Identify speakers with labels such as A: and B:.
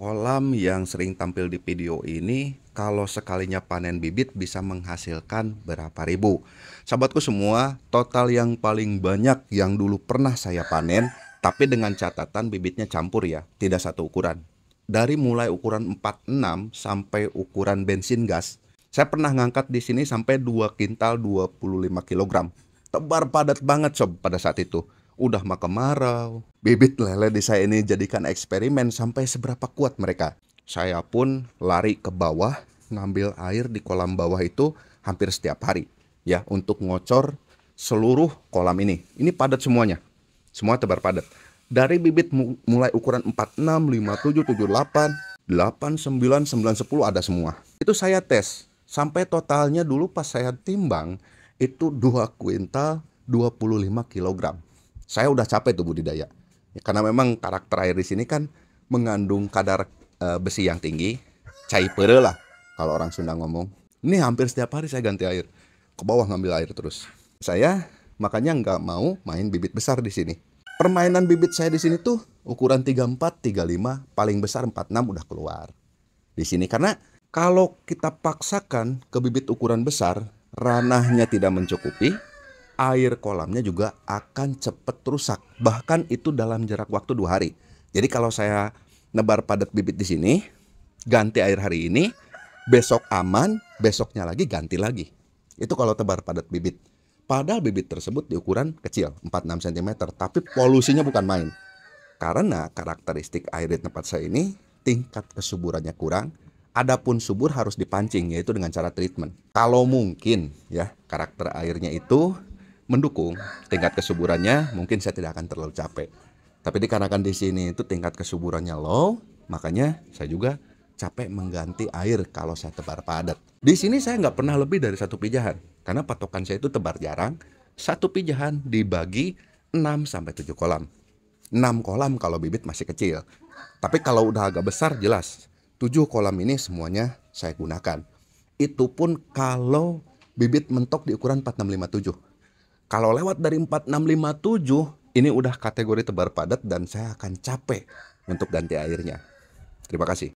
A: Kolam yang sering tampil di video ini, kalau sekalinya panen bibit bisa menghasilkan berapa ribu. Sahabatku semua, total yang paling banyak yang dulu pernah saya panen, tapi dengan catatan bibitnya campur ya, tidak satu ukuran. Dari mulai ukuran 46 sampai ukuran bensin gas, saya pernah ngangkat di sini sampai 2 kintal 25 kg. Tebar padat banget sob pada saat itu udah mah kemarau. Bibit lele di saya ini jadikan eksperimen sampai seberapa kuat mereka. Saya pun lari ke bawah, ngambil air di kolam bawah itu hampir setiap hari. Ya, untuk ngocor seluruh kolam ini. Ini padat semuanya. Semua tebar padat. Dari bibit mulai ukuran 46, 57, 78, 8, 9, 9, 10 ada semua. Itu saya tes. Sampai totalnya dulu pas saya timbang itu 2 kuintal 25 kilogram. Saya udah capek tuh budidaya. Ya, karena memang karakter air di sini kan mengandung kadar e, besi yang tinggi, cai pere lah kalau orang Sunda ngomong. Ini hampir setiap hari saya ganti air. Ke bawah ngambil air terus. Saya makanya nggak mau main bibit besar di sini. Permainan bibit saya di sini tuh ukuran 34, 35, paling besar 46 udah keluar. Di sini karena kalau kita paksakan ke bibit ukuran besar, ranahnya tidak mencukupi, air kolamnya juga akan cepat rusak. Bahkan itu dalam jarak waktu dua hari. Jadi kalau saya nebar padat bibit di sini, ganti air hari ini, besok aman, besoknya lagi ganti lagi. Itu kalau tebar padat bibit. Padahal bibit tersebut di ukuran kecil, 4-6 cm, tapi polusinya bukan main. Karena karakteristik air di tempat saya ini tingkat kesuburannya kurang, adapun subur harus dipancing yaitu dengan cara treatment. Kalau mungkin ya karakter airnya itu mendukung tingkat kesuburannya, mungkin saya tidak akan terlalu capek. Tapi dikarenakan di sini itu tingkat kesuburannya low, makanya saya juga capek mengganti air kalau saya tebar padat. Di sini saya nggak pernah lebih dari satu pijahan, karena patokan saya itu tebar jarang. Satu pijahan dibagi 6 sampai tujuh kolam. 6 kolam kalau bibit masih kecil. Tapi kalau udah agak besar jelas tujuh kolam ini semuanya saya gunakan. Itu pun kalau bibit mentok di ukuran 4657. Kalau lewat dari 4657 ini udah kategori tebar padat dan saya akan capek untuk ganti airnya. Terima kasih.